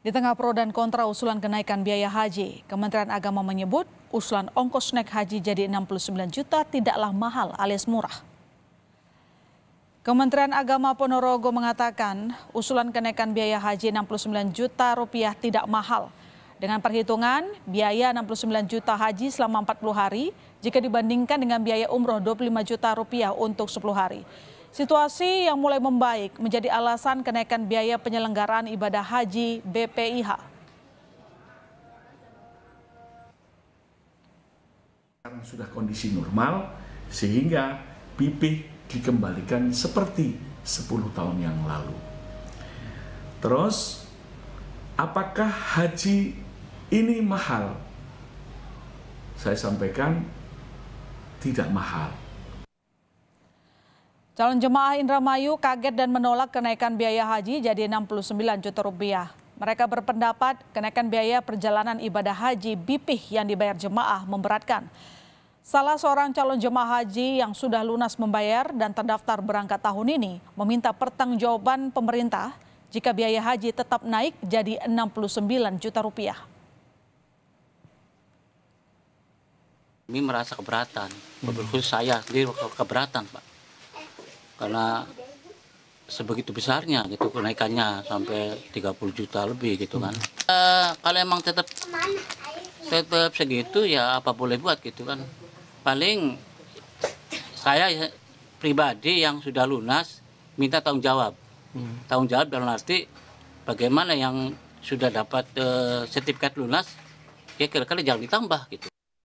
Di tengah pro dan kontra usulan kenaikan biaya haji, Kementerian Agama menyebut usulan ongkos naik haji jadi 69 juta tidaklah mahal alias murah. Kementerian Agama Ponorogo mengatakan usulan kenaikan biaya haji 69 juta rupiah tidak mahal. Dengan perhitungan, biaya 69 juta haji selama 40 hari jika dibandingkan dengan biaya umroh 25 juta rupiah untuk 10 hari. Situasi yang mulai membaik menjadi alasan kenaikan biaya penyelenggaraan ibadah haji BPIH. Sudah kondisi normal sehingga pipih dikembalikan seperti 10 tahun yang lalu. Terus apakah haji ini mahal? Saya sampaikan tidak mahal. Calon jemaah Indramayu kaget dan menolak kenaikan biaya haji jadi 69 juta rupiah. Mereka berpendapat kenaikan biaya perjalanan ibadah haji BIPIH yang dibayar jemaah memberatkan. Salah seorang calon jemaah haji yang sudah lunas membayar dan terdaftar berangkat tahun ini meminta pertanggungjawaban pemerintah jika biaya haji tetap naik jadi 69 juta rupiah. Kami merasa keberatan, hmm. khusus saya sendiri keberatan Pak karena sebegitu besarnya gitu kenaikannya sampai 30 juta lebih gitu kan hmm. e, kalau emang tetap tetap segitu ya apa boleh buat gitu kan paling saya pribadi yang sudah lunas minta tanggung jawab hmm. tanggung jawab dalam arti bagaimana yang sudah dapat e, sertifikat lunas ya kira-kira jangan ditambah gitu